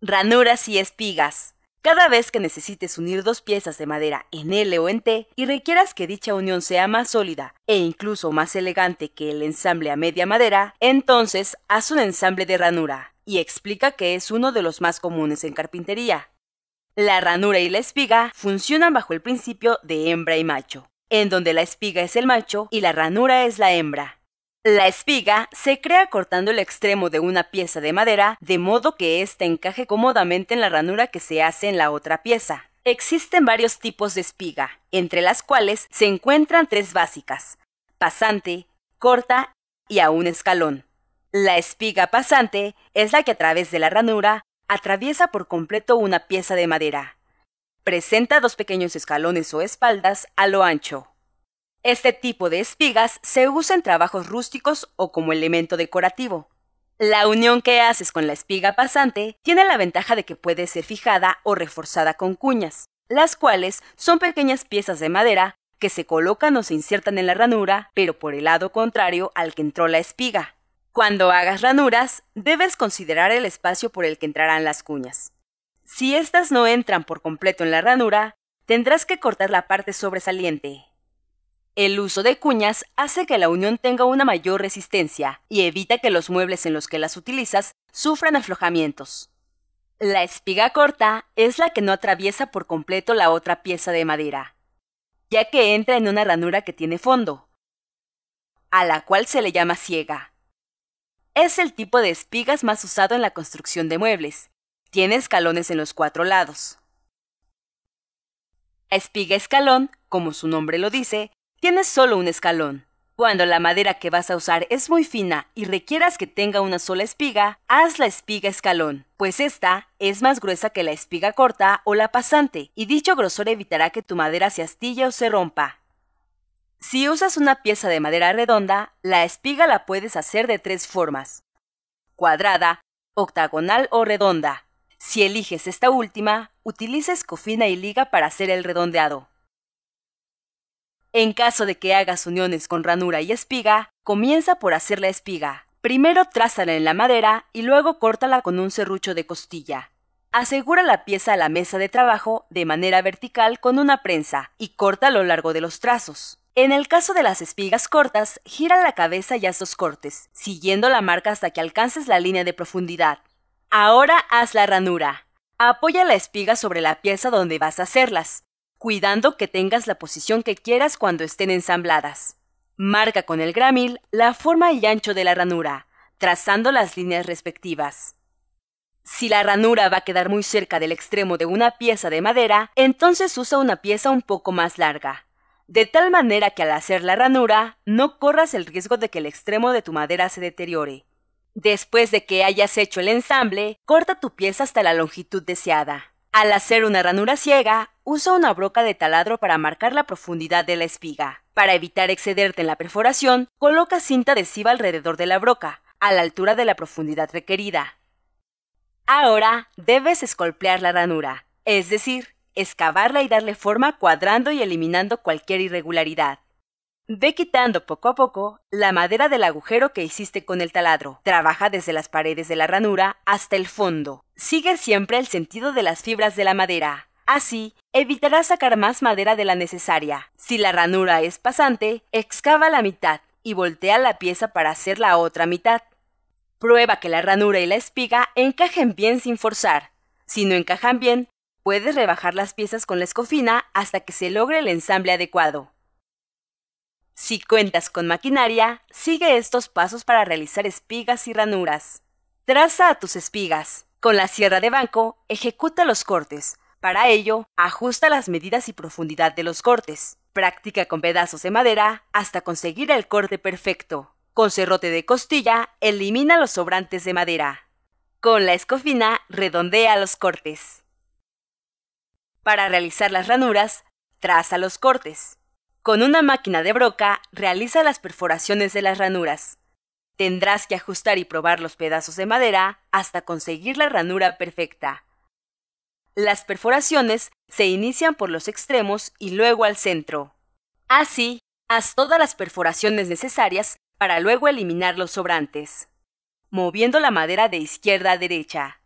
Ranuras y espigas. Cada vez que necesites unir dos piezas de madera en L o en T y requieras que dicha unión sea más sólida e incluso más elegante que el ensamble a media madera, entonces haz un ensamble de ranura y explica que es uno de los más comunes en carpintería. La ranura y la espiga funcionan bajo el principio de hembra y macho, en donde la espiga es el macho y la ranura es la hembra. La espiga se crea cortando el extremo de una pieza de madera de modo que ésta encaje cómodamente en la ranura que se hace en la otra pieza. Existen varios tipos de espiga, entre las cuales se encuentran tres básicas, pasante, corta y a un escalón. La espiga pasante es la que a través de la ranura atraviesa por completo una pieza de madera. Presenta dos pequeños escalones o espaldas a lo ancho, este tipo de espigas se usa en trabajos rústicos o como elemento decorativo. La unión que haces con la espiga pasante tiene la ventaja de que puede ser fijada o reforzada con cuñas, las cuales son pequeñas piezas de madera que se colocan o se insertan en la ranura, pero por el lado contrario al que entró la espiga. Cuando hagas ranuras, debes considerar el espacio por el que entrarán las cuñas. Si estas no entran por completo en la ranura, tendrás que cortar la parte sobresaliente, el uso de cuñas hace que la unión tenga una mayor resistencia y evita que los muebles en los que las utilizas sufran aflojamientos. La espiga corta es la que no atraviesa por completo la otra pieza de madera, ya que entra en una ranura que tiene fondo, a la cual se le llama ciega. Es el tipo de espigas más usado en la construcción de muebles. Tiene escalones en los cuatro lados. espiga escalón, como su nombre lo dice, Tienes solo un escalón. Cuando la madera que vas a usar es muy fina y requieras que tenga una sola espiga, haz la espiga escalón, pues esta es más gruesa que la espiga corta o la pasante, y dicho grosor evitará que tu madera se astille o se rompa. Si usas una pieza de madera redonda, la espiga la puedes hacer de tres formas, cuadrada, octagonal o redonda. Si eliges esta última, utiliza escofina y liga para hacer el redondeado. En caso de que hagas uniones con ranura y espiga, comienza por hacer la espiga. Primero trázala en la madera y luego córtala con un serrucho de costilla. Asegura la pieza a la mesa de trabajo de manera vertical con una prensa y corta a lo largo de los trazos. En el caso de las espigas cortas, gira la cabeza y haz dos cortes, siguiendo la marca hasta que alcances la línea de profundidad. Ahora haz la ranura. Apoya la espiga sobre la pieza donde vas a hacerlas cuidando que tengas la posición que quieras cuando estén ensambladas. Marca con el gramil la forma y ancho de la ranura, trazando las líneas respectivas. Si la ranura va a quedar muy cerca del extremo de una pieza de madera, entonces usa una pieza un poco más larga, de tal manera que al hacer la ranura no corras el riesgo de que el extremo de tu madera se deteriore. Después de que hayas hecho el ensamble, corta tu pieza hasta la longitud deseada. Al hacer una ranura ciega, usa una broca de taladro para marcar la profundidad de la espiga. Para evitar excederte en la perforación, coloca cinta adhesiva alrededor de la broca, a la altura de la profundidad requerida. Ahora debes escolpear la ranura, es decir, excavarla y darle forma cuadrando y eliminando cualquier irregularidad. Ve quitando poco a poco la madera del agujero que hiciste con el taladro. Trabaja desde las paredes de la ranura hasta el fondo. Sigue siempre el sentido de las fibras de la madera. Así, evitarás sacar más madera de la necesaria. Si la ranura es pasante, excava la mitad y voltea la pieza para hacer la otra mitad. Prueba que la ranura y la espiga encajen bien sin forzar. Si no encajan bien, puedes rebajar las piezas con la escofina hasta que se logre el ensamble adecuado. Si cuentas con maquinaria, sigue estos pasos para realizar espigas y ranuras. Traza a tus espigas. Con la sierra de banco, ejecuta los cortes, para ello, ajusta las medidas y profundidad de los cortes. Practica con pedazos de madera hasta conseguir el corte perfecto. Con cerrote de costilla, elimina los sobrantes de madera. Con la escofina, redondea los cortes. Para realizar las ranuras, traza los cortes. Con una máquina de broca, realiza las perforaciones de las ranuras. Tendrás que ajustar y probar los pedazos de madera hasta conseguir la ranura perfecta. Las perforaciones se inician por los extremos y luego al centro. Así, haz todas las perforaciones necesarias para luego eliminar los sobrantes, moviendo la madera de izquierda a derecha.